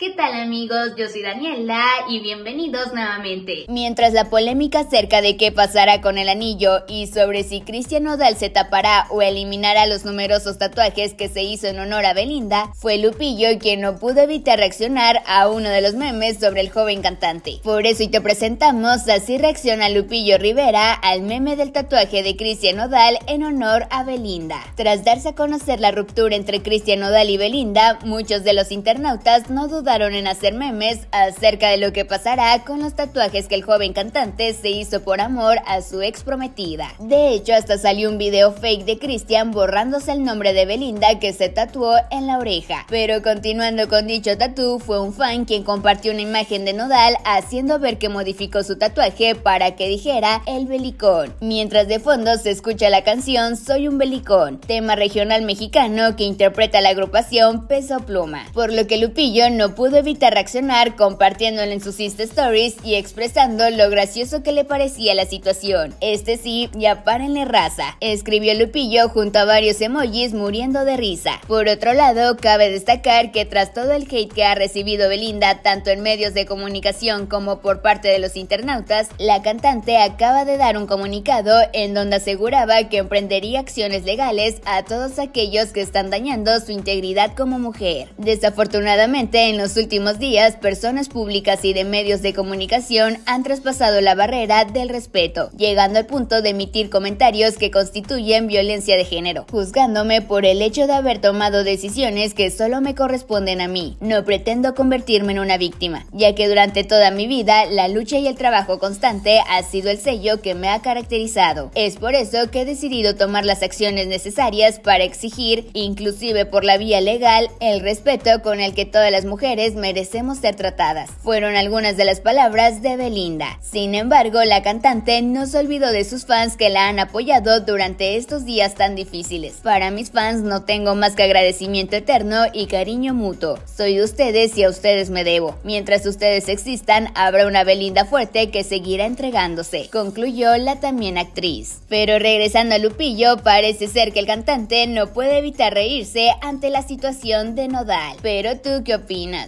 ¿Qué tal amigos? Yo soy Daniela y bienvenidos nuevamente. Mientras la polémica acerca de qué pasará con el anillo y sobre si Cristian Odal se tapará o eliminará los numerosos tatuajes que se hizo en honor a Belinda, fue Lupillo quien no pudo evitar reaccionar a uno de los memes sobre el joven cantante. Por eso hoy te presentamos así reacciona Lupillo Rivera al meme del tatuaje de Cristian Odal en honor a Belinda. Tras darse a conocer la ruptura entre Cristian Odal y Belinda, muchos de los internautas no dudaron en hacer memes acerca de lo que pasará con los tatuajes que el joven cantante se hizo por amor a su ex prometida. De hecho, hasta salió un video fake de Christian borrándose el nombre de Belinda que se tatuó en la oreja. Pero continuando con dicho tatú, fue un fan quien compartió una imagen de Nodal haciendo ver que modificó su tatuaje para que dijera el belicón. Mientras de fondo se escucha la canción Soy un belicón, tema regional mexicano que interpreta la agrupación Peso Pluma, por lo que Lupillo no pudo evitar reaccionar compartiéndolo en sus Insta Stories y expresando lo gracioso que le parecía la situación. Este sí, ya párenle raza, escribió Lupillo junto a varios emojis muriendo de risa. Por otro lado, cabe destacar que tras todo el hate que ha recibido Belinda tanto en medios de comunicación como por parte de los internautas, la cantante acaba de dar un comunicado en donde aseguraba que emprendería acciones legales a todos aquellos que están dañando su integridad como mujer. Desafortunadamente, en los los últimos días, personas públicas y de medios de comunicación han traspasado la barrera del respeto, llegando al punto de emitir comentarios que constituyen violencia de género, juzgándome por el hecho de haber tomado decisiones que solo me corresponden a mí. No pretendo convertirme en una víctima, ya que durante toda mi vida la lucha y el trabajo constante ha sido el sello que me ha caracterizado. Es por eso que he decidido tomar las acciones necesarias para exigir, inclusive por la vía legal, el respeto con el que todas las mujeres merecemos ser tratadas, fueron algunas de las palabras de Belinda. Sin embargo, la cantante no se olvidó de sus fans que la han apoyado durante estos días tan difíciles. Para mis fans no tengo más que agradecimiento eterno y cariño mutuo. Soy de ustedes y a ustedes me debo. Mientras ustedes existan, habrá una Belinda fuerte que seguirá entregándose, concluyó la también actriz. Pero regresando a Lupillo, parece ser que el cantante no puede evitar reírse ante la situación de Nodal. Pero tú qué opinas?